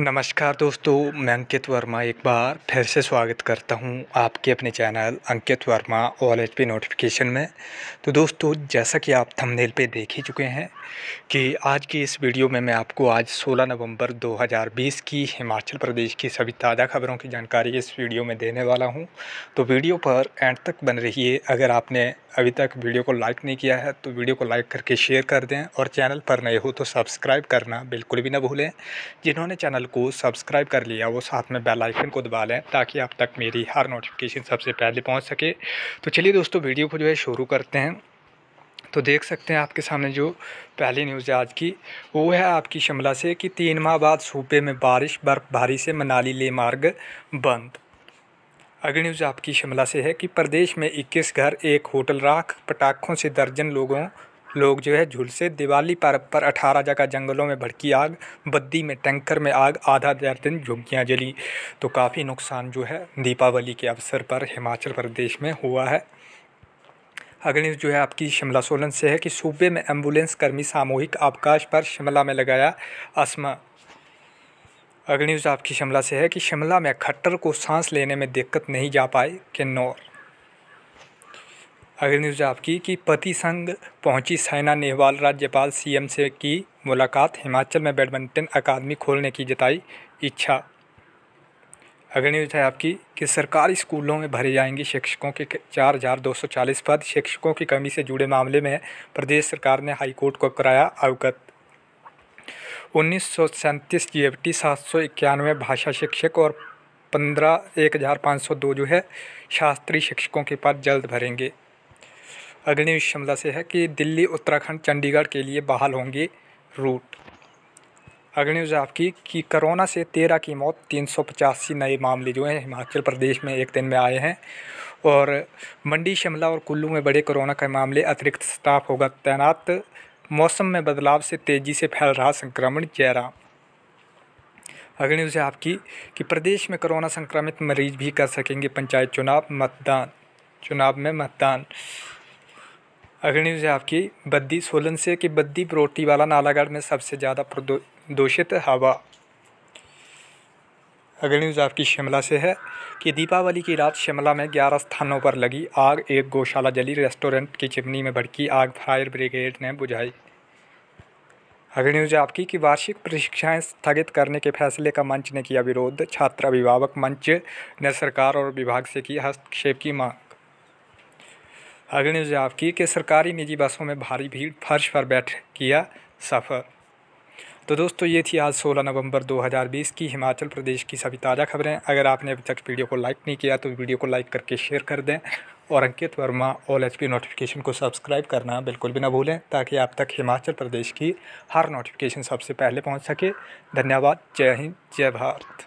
नमस्कार दोस्तों मैं अंकित वर्मा एक बार फिर से स्वागत करता हूं आपके अपने channel Ankit Verma all H P notification में तो दोस्तों जैसा कि आप थंबनेल पे देख ही चुके हैं कि आज की इस वीडियो में मैं आपको आज 16 नवंबर 2020 की हिमाचल प्रदेश की सभी ताज़ा खबरों की जानकारी इस वीडियो में देने वाला हूँ तो वीडियो पर एंड तक बन है अगर आपने अभी तक वीडियो को लाइक नहीं किया है तो वीडियो को लाइक करके शेयर कर दें और चैनल पर नए हो तो सब्सक्राइब करना बिल्कुल भी ना भूलें जिन्होंने चैनल चैनल को सब्सक्राइब कर लिया वो साथ में बेल आइकन को दबा लें ताकि आप तक मेरी हर नोटिफिकेशन सबसे पहले पहुंच सके तो चलिए दोस्तों वीडियो को जो है शुरू करते हैं तो देख सकते हैं आपके सामने जो पहली न्यूज़ है आज की वो है आपकी शिमला से कि तीन माह बाद सूबे में बारिश बर्फबारी से मनाली ले मार्ग बंद अगली न्यूज़ आपकी शिमला से है कि प्रदेश में 21 घर एक होटल राख पटाखों से दर्जन लोगों लोग जो है झुलसे दिवाली पर्व पर अठारह जगह जंगलों में भड़की आग बद्दी में टैंकर में आग आधा दर्जन झुग्गियाँ जली तो काफ़ी नुकसान जो है दीपावली के अवसर पर हिमाचल प्रदेश में हुआ है अगले जो है आपकी शिमला सोलन से है कि सूबे में एम्बुलेंस कर्मी सामूहिक अवकाश पर शिमला में लगाया असमा अगली न्यूज़ आपकी शिमला से है कि शिमला में खट्टर को सांस लेने में दिक्कत नहीं जा पाए किन्नौर अगली न्यूज़ आपकी कि पति संग पहुंची साइना नेहवाल राज्यपाल सीएम से की मुलाकात हिमाचल में बैडमिंटन अकादमी खोलने की जताई इच्छा अगली न्यूज़ है आपकी कि सरकारी स्कूलों में भरे जाएंगे शिक्षकों के चार हज़ार दो सौ चालीस पद शिक्षकों की कमी से जुड़े मामले में प्रदेश सरकार ने हाईकोर्ट को कराया अवगत उन्नीस सौ सैंतीस जी एफ टी सात सौ इक्यानवे भाषा शिक्षक और पंद्रह एक हज़ार पाँच सौ दो जो है शास्त्रीय शिक्षकों के पद जल्द भरेंगे अग्निवीर शिमला से है कि दिल्ली उत्तराखंड चंडीगढ़ के लिए बहाल होंगे रूट अग्निवीज आपकी कि कोरोना से तेरह की मौत तीन सौ पचासी नए मामले जो हैं हिमाचल प्रदेश में एक दिन में आए हैं और मंडी शिमला और कुल्लू में बड़े कोरोना के मामले अतिरिक्त स्टाफ होगा तैनात मौसम में बदलाव से तेज़ी से फैल रहा संक्रमण जयराम अगली न्यूज़ आपकी कि प्रदेश में कोरोना संक्रमित मरीज भी कर सकेंगे पंचायत चुनाव मतदान चुनाव में मतदान अग्रणी से आपकी बद्दी सोलन से कि बद्दी बरोटी वाला नालागढ़ में सबसे ज़्यादा प्रदूषित हवा अग्रणी न्यूज़ आपकी शिमला से है कि दीपावली की रात शिमला में 11 स्थानों पर लगी आग एक गौशाला जली रेस्टोरेंट की चिमनी में भड़की आग फायर ब्रिगेड ने बुझाई अग्रणी न्यूज आपकी कि वार्षिक परीक्षाएं स्थगित करने के फैसले का मंच ने किया विरोध छात्र अभिभावक मंच ने सरकार और विभाग से की हस्तक्षेप की मांग अग्नि सुझाव की कि सरकारी निजी बसों में भारी भीड़ फर्श पर बैठ किया सफ़र तो दोस्तों ये थी आज 16 नवंबर 2020 की हिमाचल प्रदेश की सभी ताज़ा खबरें अगर आपने अभी तक वीडियो को लाइक नहीं किया तो वीडियो को लाइक करके शेयर कर दें और Ankit Verma all H notification को सब्सक्राइब करना बिल्कुल भी ना भूलें ताकि आप तक हिमाचल प्रदेश की हर नोटिफिकेशन सबसे पहले पहुंच सके धन्यवाद जय हिंद जय भारत